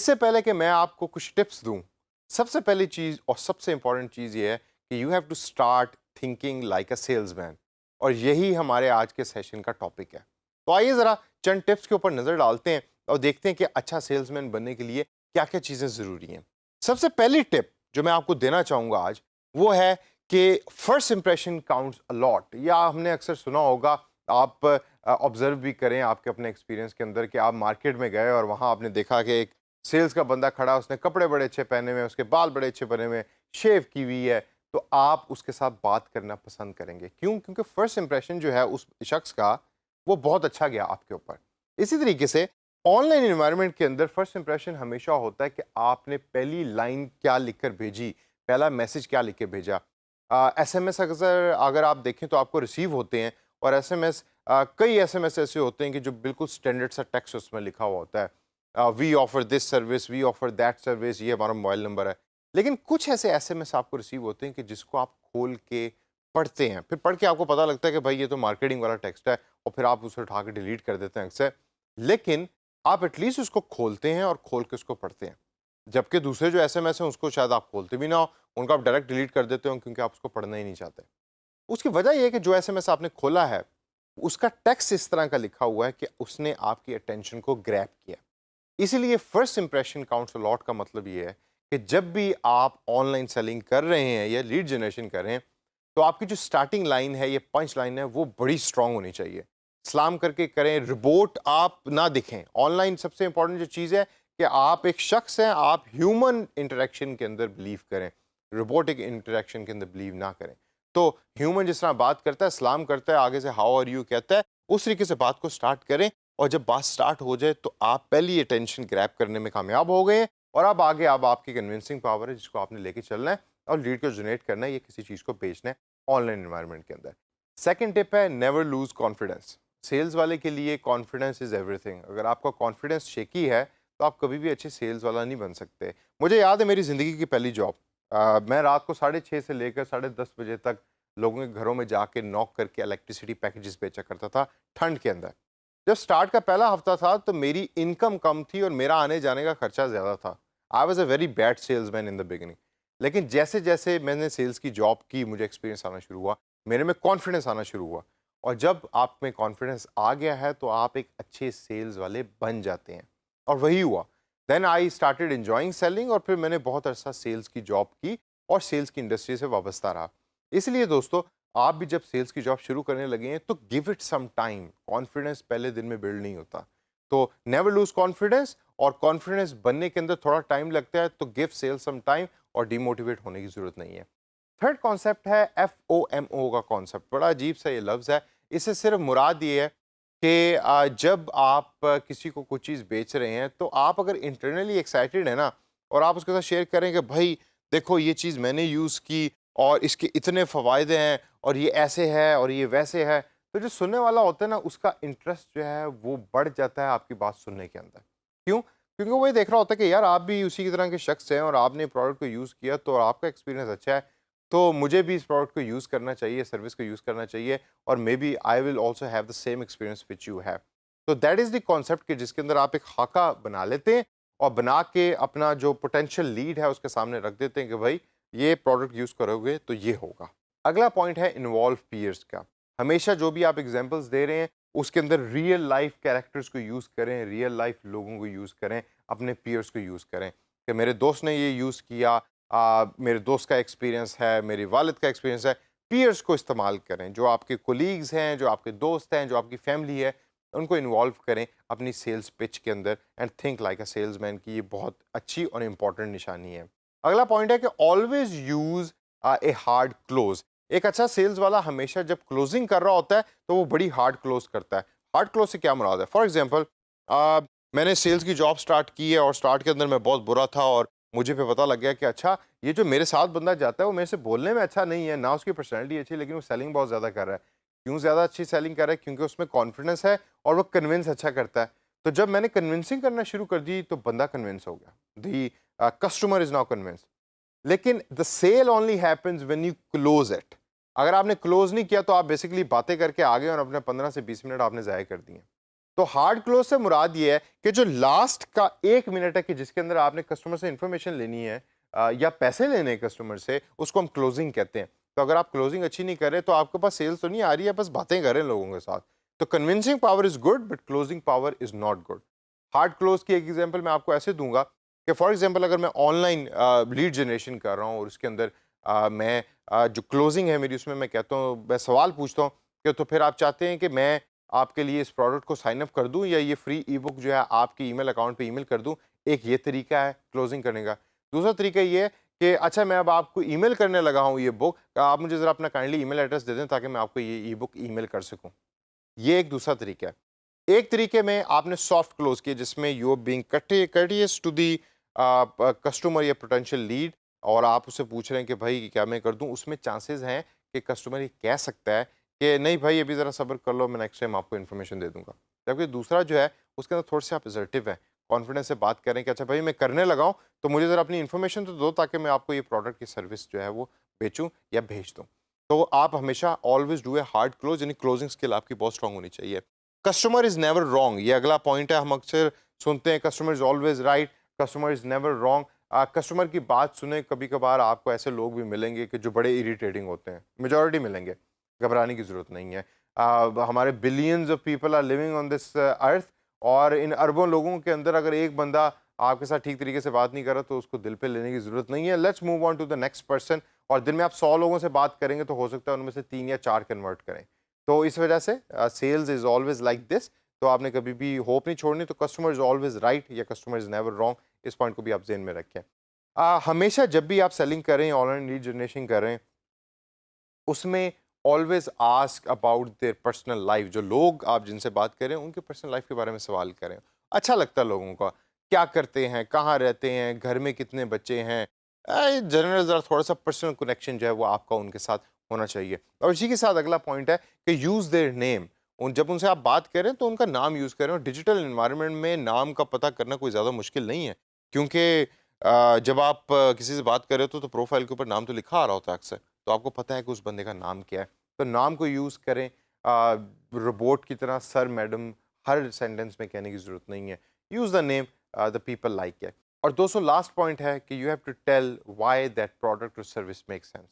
इससे पहले कि मैं आपको कुछ टिप्स दूं सबसे पहली चीज़ और सबसे इम्पॉर्टेंट चीज़ ये है कि you have to start thinking like a man और यही हमारे आज के सेशन का टॉपिक है तो आइए ज़रा चंद टिप्स के ऊपर नज़र डालते हैं और देखते हैं कि अच्छा सेल्समैन बनने के लिए क्या क्या चीज़ें ज़रूरी हैं सबसे पहली टिप जो मैं आपको देना चाहूँगा आज वो है कि फ़र्स्ट इंप्रेशन काउंट्स अलॉट या हमने अक्सर सुना होगा आप ऑब्ज़र्व भी करें आपके अपने एक्सपीरियंस के अंदर कि आप मार्केट में गए और वहाँ आपने देखा कि एक सेल्स का बंदा खड़ा उसने कपड़े बड़े अच्छे पहने हुए उसके बाल बड़े अच्छे बने हुए शेव की हुई है तो आप उसके साथ बात करना पसंद करेंगे क्यों क्योंकि फर्स्ट इंप्रेशन जो है उस शख्स का वो बहुत अच्छा गया आपके ऊपर इसी तरीके से ऑनलाइन इन्वायरमेंट के अंदर फर्स्ट इंप्रेशन हमेशा होता है कि आपने पहली लाइन क्या लिखकर भेजी पहला मैसेज क्या लिख के भेजा एस एम एस अगर अगर आप देखें तो आपको रिसीव होते हैं और एस एम एस कई एस एम एस ऐसे होते हैं कि जो बिल्कुल स्टैंडर्ड सा टेक्स्ट उसमें लिखा हुआ होता है we offer this service we offer that service ये हमारा मोबाइल नंबर है लेकिन कुछ ऐसे एस आपको रिसीव होते हैं कि जिसको आप खोल के पढ़ते हैं फिर पढ़ के आपको पता लगता है कि भाई ये तो मार्केटिंग वाला टेक्स्ट है और फिर आप उसे उठा के डिलीट कर देते हैं अक्सर लेकिन आप एटलीस्ट उसको खोलते हैं और खोल के उसको पढ़ते हैं जबकि दूसरे जो एस एम एस हैं उसको शायद आप खोलते भी ना हो उनको आप डायरेक्ट डिलीट कर देते हो क्योंकि आप उसको पढ़ना ही नहीं चाहते उसकी वजह यह है कि जो एस एम एस आपने खोला है उसका टेक्स्ट इस तरह का लिखा हुआ है कि उसने आपकी अटेंशन को ग्रैप किया इसीलिए फर्स्ट इंप्रेशन काउंट लॉट का मतलब ये है कि जब भी आप ऑनलाइन सेलिंग कर रहे हैं या लीड जनरेशन कर रहे हैं तो आपकी जो स्टार्टिंग लाइन है ये पंच लाइन है वो बड़ी स्ट्रांग होनी चाहिए सलाम करके करें रिबोट आप ना दिखें ऑनलाइन सबसे इंपॉर्टेंट जो चीज़ है कि आप एक शख्स हैं आप ह्यूमन इंटरेक्शन के अंदर बिलीव करें रोबोटिक इंटरेक्शन के अंदर बिलीव ना करें तो ह्यूमन जिस तरह बात करता है सलाम करता है आगे से हाउ आर यू कहता है उस तरीके से बात को स्टार्ट करें और जब बात स्टार्ट हो जाए तो आप पहली अटेंशन ग्रैप करने में कामयाब हो गए और अब आगे अब आपकी कन्विंसिंग पावर है जिसको आपने लेके चलना है और लीड को जनरेट करना है या किसी चीज़ को बेचना है ऑनलाइन इन्वायरमेंट के अंदर सेकेंड टिप है नेवर लूज़ कॉन्फिडेंस सेल्स वाले के लिए कॉन्फिडेंस इज़ एवरीथिंग अगर आपका कॉन्फिडेंस शेकी है तो आप कभी भी अच्छे सेल्स वाला नहीं बन सकते मुझे याद है मेरी ज़िंदगी की पहली जॉब मैं रात को साढ़े छः से लेकर साढ़े दस बजे तक लोगों के घरों में जाके नॉक करके इलेक्ट्रिसिटी पैकेजेस बेचा करता था ठंड के अंदर जब स्टार्ट का पहला हफ्ता था तो मेरी इनकम कम थी और मेरा आने जाने का खर्चा ज़्यादा था I was a very bad salesman in the beginning लेकिन जैसे जैसे मैंने सेल्स की जॉब की मुझे एक्सपीरियंस आना शुरू हुआ मेरे में कॉन्फिडेंस आना शुरू हुआ और जब आप में कॉन्फिडेंस आ गया है तो आप एक अच्छे सेल्स वाले बन जाते हैं और वही हुआ then I started enjoying selling और फिर मैंने बहुत अरसा अच्छा सेल्स की जॉब की और सेल्स की इंडस्ट्री से वाबस्ता रहा इसलिए दोस्तों आप भी जब सेल्स की जॉब शुरू करने लगे हैं तो give it some time confidence पहले दिन में बिल्ड नहीं होता तो नेवर लूज कॉन्फिडेंस और कॉन्फिडेंस बनने के अंदर थोड़ा टाइम लगता है तो गिव सेल्स सम टाइम और डिमोटिवेट होने की ज़रूरत नहीं है थर्ड कॉन्सेप्ट है एफ ओ एम ओ का कॉन्सेप्ट बड़ा अजीब सा ये लफ्ज़ है इससे सिर्फ मुराद ये है कि जब आप किसी को कुछ चीज़ बेच रहे हैं तो आप अगर इंटरनली एक्साइटेड है ना और आप उसके साथ शेयर करें कि भाई देखो ये चीज़ मैंने यूज़ की और इसके इतने फ़वाद हैं और ये ऐसे है और ये वैसे है तो जो सुनने वाला होता है ना उसका इंटरेस्ट जो है वो बढ़ जाता है आपकी बात सुनने के अंदर क्यों क्योंकि वो ये देख रहा होता है कि यार आप भी उसी की तरह के शख्स हैं और आपने प्रोडक्ट को यूज़ किया तो आपका एक्सपीरियंस अच्छा है तो मुझे भी इस प्रोडक्ट को यूज़ करना चाहिए सर्विस को यूज़ करना चाहिए और maybe I will also have the same experience which you have तो दैट इज़ द कॉन्सेप्ट कि जिसके अंदर आप एक खाका बना लेते हैं और बना के अपना जो पोटेंशियल लीड है उसके सामने रख देते हैं कि भाई ये प्रोडक्ट यूज़ करोगे तो ये होगा अगला पॉइंट है इन्वॉल्व पीयर्स का हमेशा जो भी आप एग्जाम्पल्स दे रहे हैं उसके अंदर रियल लाइफ कैरेक्टर्स को यूज़ करें रियल लाइफ लोगों को यूज़ करें अपने पीयर्स को यूज़ करें कि मेरे दोस्त ने ये यूज़ किया आ, मेरे दोस्त का एक्सपीरियंस है मेरे वालद का एक्सपीरियंस है पीयर्स को इस्तेमाल करें जो आपके कोलीग्स हैं जो आपके दोस्त हैं जो आपकी फैमिली है उनको इन्वॉल्व करें अपनी सेल्स पिच के अंदर and think like a salesman की ये बहुत अच्छी और इम्पॉर्टेंट निशानी है अगला पॉइंट है कि always use a hard close एक अच्छा सेल्स वाला हमेशा जब क्लोजिंग कर रहा होता है तो वो बड़ी हार्ड क्लोज करता है हार्ड क्लोज से क्या मुराद है फॉर एग्जाम्पल मैंने सेल्स की जॉब स्टार्ट की है और स्टार्ट के अंदर मैं बहुत बुरा था और मुझे फिर पता लग गया कि अच्छा ये जो मेरे साथ बंदा जाता है वो मेरे से बोलने में अच्छा नहीं है ना उसकी पर्सनैलिटी अच्छी लेकिन वो सेलिंग बहुत ज़्यादा कर रहा है क्यों ज़्यादा अच्छी सेलिंग कर रहा है क्योंकि उसमें कॉन्फिडेंस है और वो कन्विंस अच्छा करता है तो जब मैंने कन्विंसिंग करना शुरू कर दी तो बंदा कन्विंस हो गया the uh, customer is now convinced लेकिन the sale only happens when you close it अगर आपने क्लोज नहीं किया तो आप बेसिकली बातें करके आगे और अपने पंद्रह से बीस मिनट आपने ज़ाया कर दिए तो हार्ड क्लोज से मुराद ये है कि जो लास्ट का एक मिनट है कि जिसके अंदर आपने कस्टमर से इन्फॉर्मेशन लेनी है uh, या पैसे लेने हैं कस्टमर से उसको हम क्लोजिंग कहते हैं तो अगर आप क्लोजिंग अच्छी नहीं कर रहे तो आपके पास सेल्स तो नहीं आ रही है बस बातें कर रहे हैं लोगों के साथ तो convincing power is good but closing power is not good hard close की एक एग्जाम्पल मैं आपको ऐसे दूंगा कि फॉर एग्जांपल अगर मैं ऑनलाइन लीड जनरेशन कर रहा हूँ और उसके अंदर आ, मैं आ, जो क्लोजिंग है मेरी उसमें मैं कहता हूँ मैं सवाल पूछता हूँ कि तो फिर आप चाहते हैं कि मैं आपके लिए इस प्रोडक्ट को साइन अप कर दूँ या ये फ्री ई बुक जो है आपके ई अकाउंट पर ई कर दूँ एक ये तरीका है क्लोजिंग करने का दूसरा तरीका ये है कि अच्छा मैं अब आपको ईमेल करने लगा हूँ ये बुक तो आप मुझे ज़रा अपना काइंडली ईमेल एड्रेस दे दें ताकि मैं आपको ये ई बुक ईमेल कर सकूँ ये एक दूसरा तरीका है एक तरीके में आपने सॉफ्ट क्लोज किया जिसमें you being courteous to the customer या पोटेंशियल लीड और आप उसे पूछ रहे हैं कि भाई क्या मैं कर दूं उसमें चांसेस हैं कि कस्टमर ये कह सकता है कि नहीं भाई अभी ज़रा सब्र कर लो मैं नेक्स्ट टाइम आपको इन्फॉर्मेशन दे दूंगा जबकि दूसरा जो है उसके अंदर थोड़े से आप एजर्टिव हैं कॉन्फिडेंस से बात करें कि अच्छा भाई मैं करने लगाऊँ तो मुझे ज़रा अपनी इन्फॉर्मेशन तो दो ताकि मैं आपको ये प्रोडक्ट की सर्विस जो है वो बेचूँ या भेज दूँ तो आप हमेशा always do a hard close यानी क्लोजिंग स्किल आपकी बहुत स्ट्रांग होनी चाहिए कस्टमर इज नेवर रॉन्ग ये अगला पॉइंट है हम अक्सर सुनते हैं customer is always right customer is never wrong customer की बात सुने कभी कभार आपको ऐसे लोग भी मिलेंगे कि जो बड़े इरीटेटिंग होते हैं मेजोरिटी मिलेंगे घबराने की ज़रूरत नहीं है uh, हमारे billions of people are living on this earth और इन अरबों लोगों के अंदर अगर एक बंदा आपके साथ ठीक तरीके से बात नहीं कर रहा तो उसको दिल पे लेने की ज़रूरत नहीं है let's move on to the next person और दिन में आप सौ लोगों से बात करेंगे तो हो सकता है उनमें से तीन या चार कन्वर्ट करें तो इस वजह से sales is always like this तो आपने कभी भी होप नहीं छोड़नी तो कस्टमर इज़ ऑलवेज़ राइट या कस्टमर इज़ नेवर रॉन्ग इस पॉइंट को भी आप जेन में रखें आ, uh, हमेशा जब भी आप सेलिंग कर रहे हैं ऑनलाइन लीड जनरेशन कर रहे हैं उसमें always ask about their personal life जो लोग आप जिनसे बात करें उनके पर्सनल लाइफ के बारे में सवाल करें अच्छा लगता है लोगों का क्या करते हैं कहाँ रहते हैं घर में कितने बच्चे हैं जनरल ज़रा थोड़ा सा पर्सनल कनेक्शन जो है वो आपका उनके साथ होना चाहिए और इसी के साथ अगला पॉइंट है कि यूज़ देयर नेम उन जब उनसे आप बात करें तो उनका नाम यूज़ करें और डिजिटल इन्वायरमेंट में नाम का पता करना कोई ज़्यादा मुश्किल नहीं है क्योंकि जब आप किसी से बात कर रहे हो तो प्रोफाइल के ऊपर नाम तो लिखा आ रहा होता है अक्सर तो आपको पता है कि उस बंदे का नाम क्या है तो नाम को यूज़ करें रोबोट की तरह सर मैडम हर सेंटेंस में कहने की ज़रूरत नहीं है use the name the people like है और दोस्तों लास्ट पॉइंट है कि you have to tell why that product और service make sense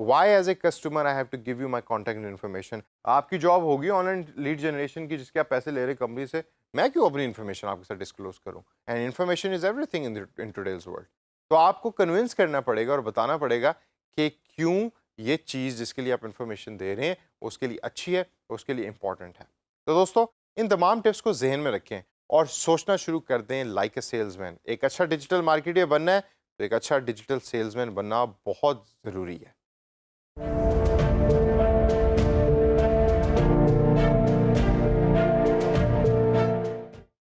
why as a customer I have to give you my contact information आपकी जॉब होगी online lead generation की जिसके आप पैसे ले रहे कंपनी से मैं क्यों अपनी इन्फॉर्मेशन आपके साथ डिस्क्लोज करूँ and information is everything in today's world तो आपको कन्विंस करना पड़ेगा और बताना पड़ेगा कि क्यों ये चीज़ जिसके लिए आप इन्फॉर्मेशन दे रहे हैं उसके लिए अच्छी है उसके लिए इंपॉर्टेंट है तो दोस्तों इन तमाम टिप्स को जहन में रखें और सोचना शुरू कर दें लाइक ए सेल्समैन एक अच्छा डिजिटल मार्केटियर बनना है तो एक अच्छा डिजिटल सेल्समैन बनना बहुत ज़रूरी है you